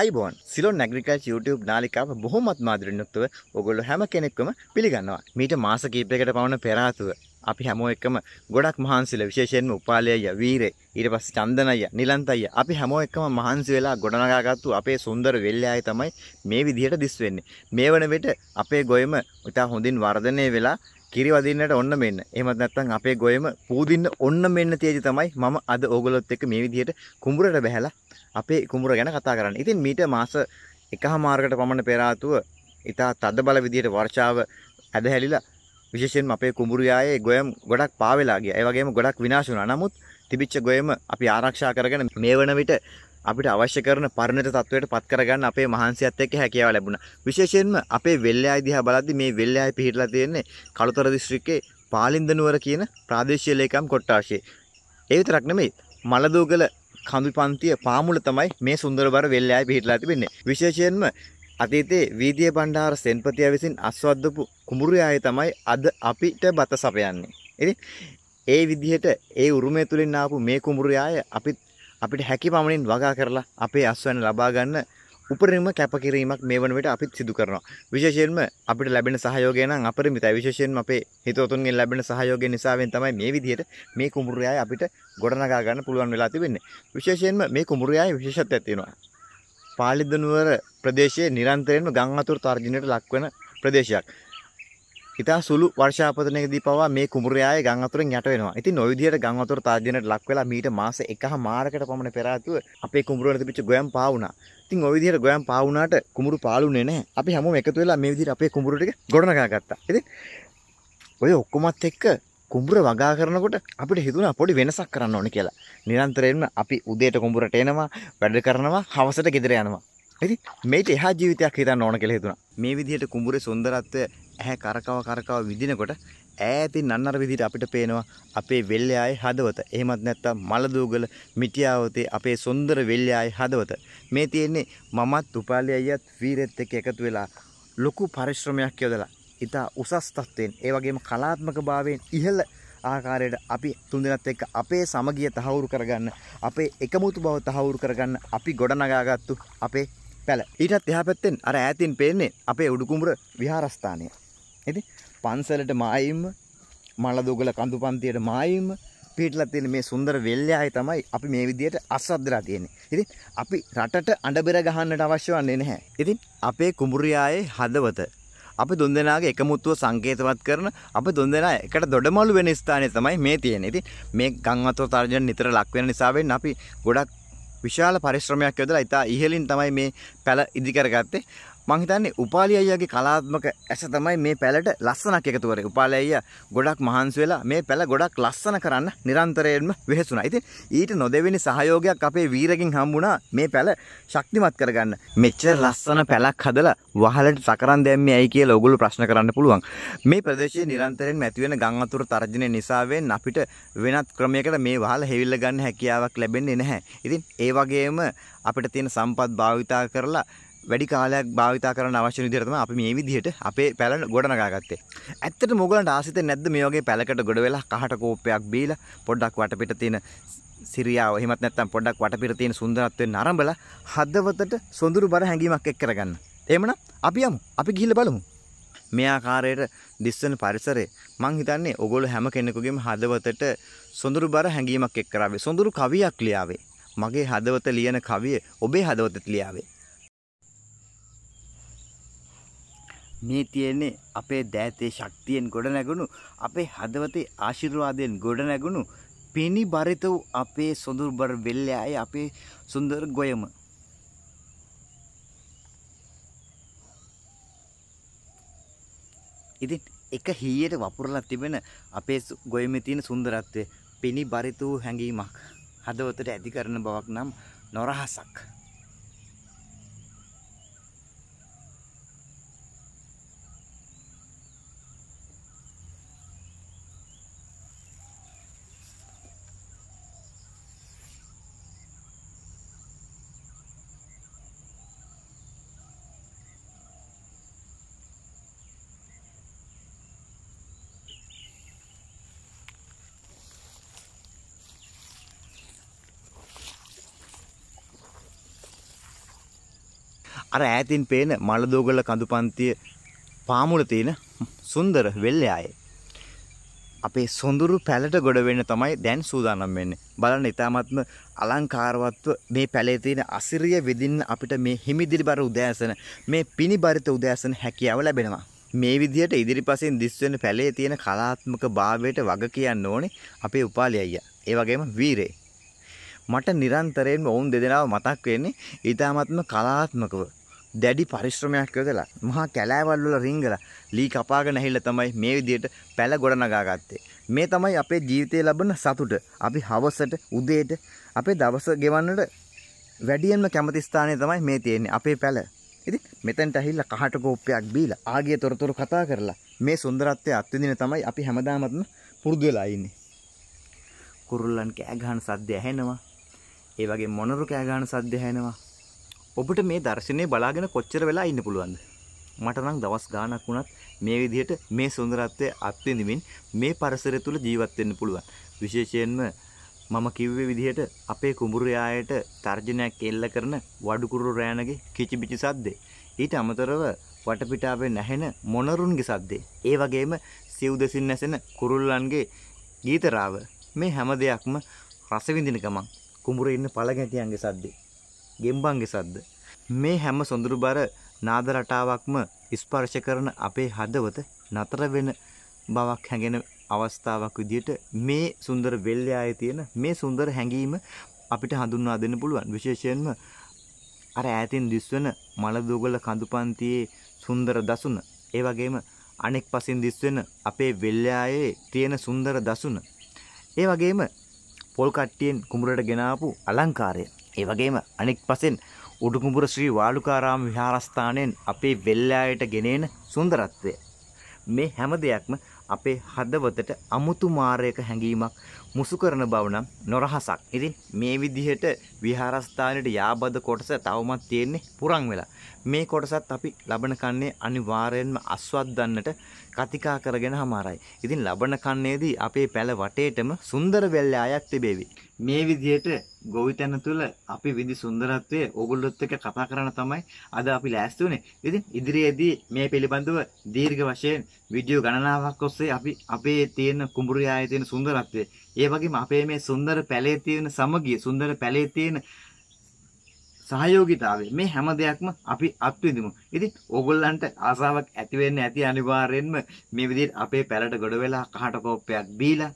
අයිබෝන් සිලොන් ඇග්‍රිකල්ච් YouTube නාලිකාව බොහොමත් මාදරණුක්තව ඔගොල්ලෝ හැම කෙනෙක්වම පිළිගන්නවා. මීට මාස කිහිපයකට පවන පෙර ආතුව අපි හැමෝ එක්කම ගොඩක් මහන්සිලා විශේෂයෙන්ම උපාලේ අයියා වීරේ ඊට පස්සේ චන්දන අයියා නිලන්ත අයියා අපි හැමෝ එක්කම මහන්සි වෙලා ගොඩනගාගත්තු අපේ සුන්දර වෙල්ලෑය තමයි මේ විදිහට දිස් වෙන්නේ. මේ වන විට අපේ ගොයම ඉතා හොඳින් වර්ධනය වෙලා කිරි වදින්නට ඔන්න මෙන්න. එහෙමත් නැත්නම් අපේ ගොයෙම පූදින්න ඔන්න මෙන්න තියෙදි තමයි මම අද ඕගොල්ලොත් එක්ක මේ විදිහට කුඹුරට බැහැලා අපේ කුඹුර ගැන කතා කරන්නේ. ඉතින් මීට මාස එකහමාරකට පමණ පෙර ආතුව ඉතා තදබල විදිහට වර්ෂාව ඇදහැලිලා විශේෂයෙන්ම අපේ කුඹුරියායේ ගොයම් ගොඩක් පාවෙලා ගියා. ඒ වගේම ගොඩක් විනාශ වුණා. නමුත් තිබිච්ච ගොයම අපි ආරක්ෂා කරගෙන මේ වන විට අපිට අවශ්‍ය කරන පරණත තත්වයට පත් කරගන්න අපේ මහන්සියත් එක්ක හැකියාව ලැබුණා. විශේෂයෙන්ම අපේ වෙල්ලෑයි දිහා බලද්දි මේ වෙල්ලෑයි පිහිටලා තියෙන්නේ කළුතර දිස්ත්‍රික්කේ පාලින්දනුවර කියන ප්‍රාදේශීය ලේකම් කොට්ටාශයේ. ඒ විතරක් නෙමෙයි මලදෝගල කඳුපන්තිය පාමුල තමයි මේ සුන්දරබර වෙල්ලෑයි පිහිටලා තිබෙන්නේ. විශේෂයෙන්ම අතීතයේ වීදිය බණ්ඩාර සෙන්පතියා විසින් අස්වද්දපු කුඹුරු තමයි අද අපිට බත සපයන්නේ. ඉතින් ඒ විදිහට ඒ උරුමය තුලින් ආපු මේ කුඹුරු අපිත් අපිට හැකි පමණින් වගා කරලා අපේ අස්වැන්න ලබා ගන්න උපරිම කැපකිරීමක් මේ වන විට අපිත් සිදු කරනවා. විශේෂයෙන්ම අපිට ලැබෙන සහයෝගය නම් අපරිමිතයි. විශේෂයෙන්ම අපේ හිතවතුන්ගෙන් ලැබෙන සහයෝගය නිසාවෙන් තමයි මේ විදිහට මේ කුඹුරයයි අපිට ගොඩනගා ගන්න පුළුවන් වෙලා තිබෙන්නේ. විශේෂයෙන්ම මේ කුඹුරයයි විශේෂත්වයක් තියෙනවා. පාලිදනුවර ප්‍රදේශයේ නිරන්තරයෙන්ම ගං අතුරු තර්ජනයට ලක්වන ප්‍රදේශයක්. ඉතා සුළු වර්ෂාපතනයකදී පවා මේ කුමරයාය ගං අතුරෙන් යට වෙනවා. ඉතින් ওই විදිහට ගං අතුර තාජ්ජනට ලක් වෙලා මීට මාස එකහ මාරකට පමණ පෙර ආතුව අපේ කුමරුවල තිබිච්ච ගොයම් පා වුණා. ඉතින් ওই විදිහට ගොයම් පා වුණාට කුමරු පාළුනේ නැහැ. අපි හැමෝම එකතු වෙලා මේ විදිහට අපේ කුමරු ටික ගොඩනගා ගත්තා. ඉතින් ඔය ඔක්කොමත් එක්ක කුඹුර වගා කරනකොට අපිට හිතුණා පොඩි වෙනසක් කරන්න ඕනේ කියලා. නිරන්තරයෙන්ම අපි උදේට කුඹුරට එනවා, වැඩ කරනවා, හවසට ගෙදර යනවා. ඉතින් මේට එහා ජීවිතයක් හිතන්න ඕන කියලා හිතුණා. මේ විදිහට කුඹුරේ සුන්දරත්වය ඇහැ කරකව කරකව විදිනකොට ඈතින් අන්නර විදිහට අපිට පේනවා අපේ වෙල්යායේ හදවත. එහෙමත් නැත්නම් මලදූගල මිටියාවතේ අපේ සුන්දර වෙල්යායේ හදවත. මේ තියෙන්නේ මමත් උපාලි අයියත් වීරෙත් එක්ක එකතු වෙලා ලොකු පරිශ්‍රමයක් යොදලා ඉතා උසස් තත්ත්වයෙන් ඒ වගේම කලාත්මක භාවයෙන් ඉහළ ආකාරයට අපි තුන්දෙනත් එක්ක අපේ සමගිය තහවුරු කරගන්න අපේ එකමුතු බව තහවුරු කරගන්න අපි ගොඩනගාගත්තු අපේ පැල ඊටත් එහා පැත්තෙන් අර ඈතින් පේන්නේ අපේ උඩුකුඹුර විහාරස්ථානය ඉතින් පන්සලට මායිම්ම මලදොගල කඳු පන්තියට මායිම්ම පිටලා තියෙන මේ සුන්දර වෙල්යාය තමයි අපි මේ විදියට අස්සද්දලා තියෙන්නේ. ඉතින් අපි රටට අඬබෙර ගහන්නට අවශ්‍ය වන්නේ නැහැ. ඉතින් අපේ කුඹුරියායේ හදවත අපි දුන්දෙනාගේ එකමුතුව සංකේතවත් කරන අපි දුන්දෙනා එකට දොඩමළු වෙන ස්ථානය තමයි මේ තියෙන්නේ. ඉතින් මේ ගංවතුර තර්ජන නිතර ලක් වෙන නිසා වෙන්න අපි ගොඩක් විශාල පරිශ්‍රමයක් යොදලා ඉතා ඉහලින් තමයි මේ පැල ඉදිකරගත්තේ. මං හිතන්නේ උපාලි අයියාගේ කලාත්මක ඇස තමයි මේ පැලට ලස්සනක් එකතු කරේ. උපාලි අයියා ගොඩක් මහන්සි වෙලා මේ පැල ගොඩක් ලස්සන කරන්න නිරන්තරයෙන්ම වෙහෙසුණා. ඉතින් ඊට නොදෙවෙනි සහයෝගයක් අපේ වීරගෙන් හම්බුණා මේ පැල ශක්තිමත් කරගන්න. මෙච්චර ලස්සන පැලක් හදලා වහලට සකරන් දැම්මේ ඇයි කියලා ඔගොල්ලෝ ප්‍රශ්න කරන්න පුළුවන්. මේ ප්‍රදේශයේ නිරන්තරයෙන්ම ඇති වෙන ගං අතුරු තර්ජනය නිසාවෙන් අපිට වෙනත් ක්‍රමයකට මේ වහල හෙවිල්ල ගන්න හැකියාවක් ලැබෙන්නේ නැහැ. ඉතින් ඒ වගේම අපිට තියෙන සම්පත් භාවිතා කරලා වැඩි කාලයක් භාවිතා කරන්න අවශ්‍ය විදිහට තමයි අපි මේ විදිහට අපේ පැල ගොඩනගාගත්තේ. ඇත්තටම ඔයගලන්ට ආසිතේ නැද්ද මේ වගේ පැලකට ගොඩ වෙලා කහට කෝප්පයක් බීලා පොඩ්ඩක් වටපිට තියෙන සිරියාව එහෙමත් නැත්නම් පොඩ්ඩක් වටපිට තියෙන සුන්දරත්වයෙන් නරඹලා හදවතට සොඳුරු බර හැඟීමක් එක් කරගන්න. එහෙමනම් අපි යමු. අපි ගිහිල්ලා බලමු. මේ ආකාරයට දිස්සන පරිසරේ මං හිතන්නේ ඔයගොල්ලෝ හැම කෙනෙකුගේම හදවතට සොඳුරු බර හැඟීමක් එක් කරාවේ. සොඳුරු කවියක් ලියාවේ. මගේ හදවත ලියන කවිය ඔබේ හදවතට ලියාවේ. මේ තියෙන්නේ අපේ දෑතේ ශක්තියෙන් ගොඩනැගුණු අපේ හදවතේ ආශිර්වාදයෙන් ගොඩනැගුණු පිණි බරිත වූ අපේ සොඳුර්බර වෙල්ලෑය අපේ සුන්දර ගොයම ඉතින් එක හීයට වපුරලා තිබෙන අපේ ගොයමේ තියෙන සුන්දරත්වය පිණි බරිත වූ හැඟීමක් හදවතට ඇති කරන බවක් නම් නොරහසක් අර ඈතින් පේන මලදෝගල කඳුපන්තිය පාමුල තියෙන සුන්දර වෙල්යායේ අපේ සොඳුරු පැලට ගොඩ වෙන්න තමයි දැන් සූදානම් වෙන්නේ. බලන්න ඊ타මත්ම අලංකාරවත්ව මේ පැලේ තියෙන අසිරිය විඳින්න අපිට මේ හිමිදිරිබර උදෑසන මේ පිනිබරිත උදෑසන හැකියාව ලැබෙනවා. මේ විදිහට ඉදිරිපසින් දිස් වෙන පැලේ තියෙන කලාත්මක භාවයට වග කියන්න ඕනේ අපේ උපාලි අයියා. ඒ වගේම වීරේ. මට නිරන්තරයෙන්ම ඔවුන් දෙදෙනාව මතක් වෙන්නේ ඊ타මත්ම කලාත්මකව දැඩි පරිශ්‍රමයක් යොදලා මහා කැලෑවල් වල රිංගලා ලී කපාගෙන ඇහිලා තමයි මේ විදිහට පැල ගොඩනගා ගත්තේ. මේ තමයි අපේ ජීවිතයේ ලබන සතුට. අපි හවසට උදේට අපේ දවස ගෙවන්නට වැඩියෙන්ම කැමති ස්ථානය තමයි මේ තියෙන්නේ අපේ පැල. ඉතින් මෙතනට ඇහිලා කහට කෝප්පයක් බීලා ආගේ තොරතුරු කතා කරලා මේ සුන්දරත්වය අත්විඳින තමයි අපි හැමදාමත්ම පුරුදු වෙලා ඉන්නේ. කුරුල්ලන් කෑ ගහන සද්ද ඇහෙනවා. ඒ වගේ මොනරු කෑ ගහන සද්ද ඇහෙනවා. ඔබට මේ දර්ශනය බලාගෙන කොච්චර වෙලා ඉන්න පුළුවන්ද? මට නම් දවස් ගාණක් වුණත් මේ විදිහට මේ සුන්දරත්වය අත්විඳිමින් මේ පරිසරය තුල ජීවත් වෙන්න පුළුවන්. විශේෂයෙන්ම මම කිව්වේ විදිහට අපේ කුඹුරයායට තර්ජනයක් එල්ල කරන වඩුකුරු රෑනගේ කිචිබිචි සද්දේ. ඊට අමතරව වටපිටාවේ නැහෙන මොනරුන්ගේ සද්දේ. ඒ වගේම සිව් දෙසින් නැසෙන කුරුල්ලන්ගේ ගීතරාව. මේ හැම දෙයක්ම රස විඳින ගමන් කුඹුරේ ඉන්න පළගැටියන්ගේ සද්දේ. ගෙම්බන්ගේ සද්ද. මේ හැම සොඳුරු බර නාද රටාවක්ම ස්පර්ශ කරන අපේ හදවත නතර වෙන බවක් හැඟෙන අවස්ථාවක් විදිහට මේ සුන්දර වෙල්යායේ තියෙන මේ සුන්දර හැඟීම අපිට හඳුන්වා දෙන්න පුළුවන්. විශේෂයෙන්ම අර ඈතින් දිස්වෙන මලදොගල කඳුපන්තියේ සුන්දර දසුන. ඒ වගේම අනෙක් පසින් දිස්වෙන අපේ වෙල්යායේ තියෙන සුන්දර දසුන. ඒ වගේම පොල් කට්ටියෙන් කුඹරට ගෙනාපු අලංකාරය ඒ වගේම අනෙක් පසෙන් උඩුකුඹුර ශ්‍රී වාලුකාරාම විහාරස්ථානයෙන් අපේ වෙල්ලායට ගෙනෙන සුන්දරත්වය. මේ හැම දෙයක්ම අපේ හදවතට අමුතු මාරයක හැඟීමක් මුසු කරන බව නම් නොරහසක්. ඉතින් මේ විදිහට විහාරස්ථානයේ යාබද කොටස තවමත් තියෙන්නේ පුරන් වෙලා. මේ කොටසත් අපි ලබන කන්නේ අනිවාර්යයෙන්ම අස්වද්දන්නට කතිකා කරගෙන හමාරයි. ඉතින් ලබන කන්නේදී අපේ පැල වටේටම සුන්දර වෙල්ලායක් තිබේවි. මේ විදිහට ගොවිතැන තුළ අපි විදි සුන්දරත්වය ඔගොල්ලොත් එක කතා කරන්න තමයි අද අපි ලෑස්ති වුණේ. ඉතින් ඉදිරියේදී මේ පිළිබඳව දීර්ඝ වශයෙන් වීඩියෝ ගණනාවක් ඔස්සේ අපි අපේ තියෙන කුඹුරු යායේ තියෙන සුන්දරත්වය, ඒ වගේම අපේ මේ සුන්දර පැලේ තියෙන සමගිය, සුන්දර පැලේ තියෙන සහයෝගිතාවය මේ හැම දෙයක්ම අපි අත්විඳිමු. ඉතින් ඕගොල්ලන්ට ආසාවක් ඇති වෙන්න ඇති අනිවාර්යෙන්ම මේ විදිහට අපේ පැලට ගොඩ වෙලා කහට කෝප්පයක් බීලා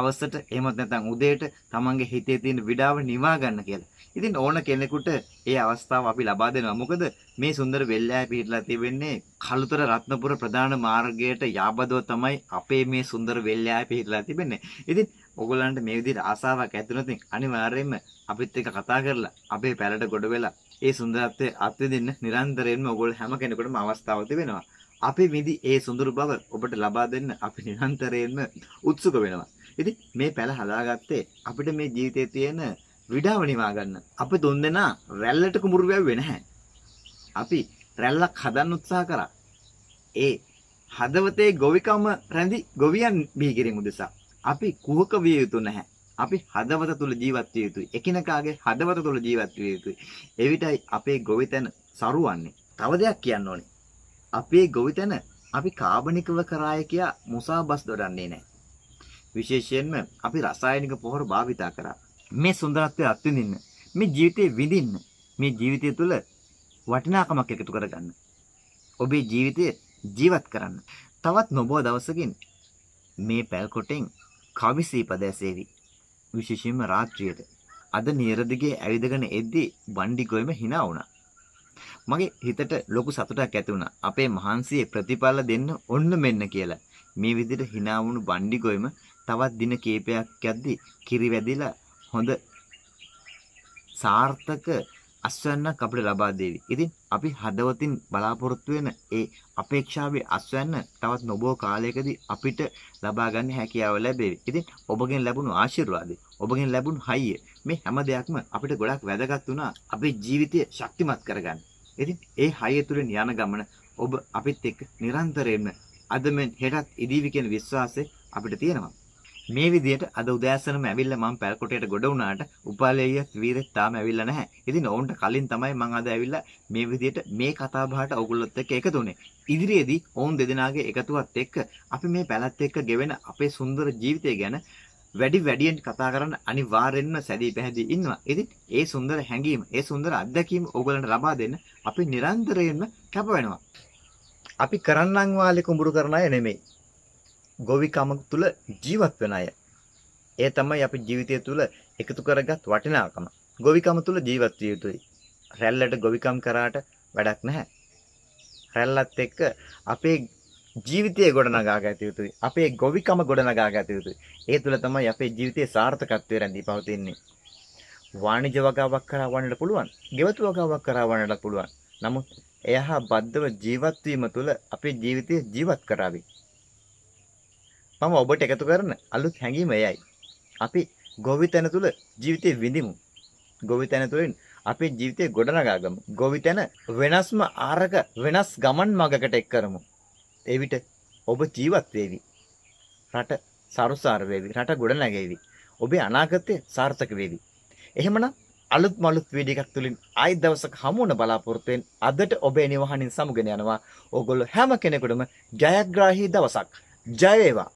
හවසට එහෙමත් නැත්නම් උදේට තමන්ගේ හිතේ තියෙන විඩාව නිවා ගන්න කියලා. ඉතින් ඕන කෙනෙකුට ඒ අවස්ථාව අපි ලබා දෙනවා. මොකද මේ සුන්දර වෙල්ලෑය පිහිටලා තිබෙන්නේ කලුතර රත්නපුර ප්‍රධාන මාර්ගයට යාබදව තමයි අපේ මේ සුන්දර වෙල්ලෑය පිහිටලා තිබෙන්නේ. ඉතින් ඔගොල්ලන්ට මේ විදිහට ආසාවක් ඇතිවෙනොත් අනිවාර්යයෙන්ම අපිත් එක්ක කතා කරලා අපේ පැලට ගොඩ වෙලා ඒ සුන්දරත්වය අත්විඳින්න නිරන්තරයෙන්ම ඔගොල්ලෝ හැම කෙනෙකුටම අවස්ථාවක් තිබෙනවා. අපි විදි ඒ සුන්දර බව ඔබට ලබා දෙන්න අපි නිරන්තරයෙන්ම උත්සුක වෙනවා. ඉතින් මේ පැල හදාගත්තේ අපිට මේ ජීවිතයේ තියෙන විඩාව නිවා ගන්න. අපි දෙන්නා රැල්ලට කුඹුරු වැව්වේ නැහැ. අපි රැල්ලක් හදන්න උත්සාහ කරා. ඒ හදවතේ ගොවිකම රැඳි ගොවියන් බිහි කිරීම උදෙසා අපි කුහක විය යුතු නැහැ. අපි හදවත තුල ජීවත් විය යුතුයි. එකිනෙකාගේ හදවත තුල ජීවත් විය යුතුයි. එවිටයි අපේ ගොවිතැන සරුවන්නේ. තව දෙයක් කියන්න ඕනේ. අපේ ගොවිතැන අපි කාබනිකව කරාය කියා මුසාබස් දොඩන්නේ නැහැ. විශේෂයෙන්ම අපි රසායනික පොහොර භාවිතා කරා. මේ සුන්දරත්වය අත්විඳින්න. මේ ජීවිතේ විඳින්න. මේ ජීවිතය තුළ වටිනාකමක් එකතු කරගන්න. ඔබේ ජීවිතය ජීවත් කරන්න. තවත් නොබෝ දවසකින් මේ පැල්කොටෙන් කවිසීපද ඇසේවි. විශේෂයෙන්ම රාත්‍රියට. අද නියරදිගේ ඇවිදගෙන එද්දී බණ්ඩි ගොයම hina වුණා. මගේ හිතට ලොකු සතුටක් ඇති වුණා. අපේ මහන්සියේ ප්‍රතිඵල දෙන්න ඔන්න මෙන්න කියලා. මේ විදිහට hina වුණු බණ්ඩි ගොයම තවත් දින කීපයක් යද්දී කිරි වැදිලා හොඳ සාර්ථක අස්වැන්නක් අපිට ලබා දෙවි. ඉතින් අපි හදවතින් බලාපොරොත්තු වෙන ඒ අපේක්ෂාවේ අස්වැන්න තවත් නොබෝ කාලයකදී අපිට ලබා ගන්න හැකියාව ලැබෙවි. ඉතින් ඔබගෙන් ලැබුණු ආශිර්වාදය, ඔබගෙන් ලැබුණු හයිය මේ හැම දෙයක්ම අපිට ගොඩක් වැදගත් වුණා අපේ ජීවිතය ශක්තිමත් කරගන්න. ඉතින් ඒ හයිය තුලින් යන ගමන ඔබ අපිත් එක්ක නිරන්තරයෙන්ම අද මෙන් හෙටත් ඉදීවි කියන විශ්වාසය අපිට තියෙනවා. මේ විදිහට අද උදෑසනම ඇවිල්ලා මම පැල්කොටේට ගොඩ වුණාට උපාලේය වීරෙත් තාම ඇවිල්ලා නැහැ. ඉතින් ඔවුන්ට කලින් තමයි මම අද ඇවිල්ලා මේ විදිහට මේ කතා බහට ඔයගොල්ලොත් එක්ක එකතු වුණේ. ඉදිරියේදී ඔවුන් දෙදෙනාගේ එකතුවත් එක්ක අපි මේ පැලත් එක්ක ගෙවෙන අපේ සුන්දර ජීවිතය ගැන වැඩි වැඩියෙන් කතා කරන්න අනිවාර්යෙන්ම සැදී පැහැදී ඉන්නවා. ඉතින් ඒ සුන්දර හැඟීම, ඒ සුන්දර අත්දැකීම ඔයගොල්ලන්ට ලබා දෙන්න අපි නිරන්තරයෙන්ම කැප වෙනවා. අපි කරන්නන් වාලේ කුඹුරු කරන අය නෙමෙයි. ගොවිකම තුළ ජීවත් වෙන අය. ඒ තමයි අපි ජීවිතය තුළ එකතු කරගත් වටිනාකම. ගොවිකම තුළ ජීවත් විය යුතුයි. රැල්ලට ගොවිකම් කරාට වැඩක් නැහැ. රැල්ලත් එක්ක අපේ ජීවිතය ගොඩනගා ගත යුතුයි. අපේ ගොවිකම ගොඩනගා ගත යුතුයි. ඒ තුළ තමයි අපේ ජීවිතයේ සාර්ථකත්වය රැඳී පවතින්නේ. වාණිජ වගාවක් කරා වන්නට පුළුවන්. ගෙවතු වගාවක් කරා වන්නට පුළුවන්. නමුත් එයහා බද්ධව ජීවත් වීම තුළ අපේ ජීවිතය ජීවත් කරાવી. මම ඔබට එකතු කරන අලුත් හැඟීම එයයි. අපි ගොවිතැන තුල ජීවිතේ විඳිමු. ගොවිතැන තුලින් අපේ ජීවිතේ ගොඩනගා ගමු. ගොවිතැන වෙනස්ම ආරක වෙනස් ගමන් මඟකට එක් කරමු. එවිට ඔබ ජීවත් වේවි. රට සරුසාර වේවි. රට ගොඩනැගේවි. ඔබේ අනාගතය සාර්ථක වේවි. එහෙමනම් අලුත් මලුත් වීඩියෝ එකක් තුලින් ආයි දවසක හමු වන බලාපොරොත්තුෙන් අදට ඔබේ නිවහනින් සමුගෙන යනවා. ඕගොල්ලෝ හැම කෙනෙකුටම ජයග්‍රාහී දවසක්. ජය වේවා.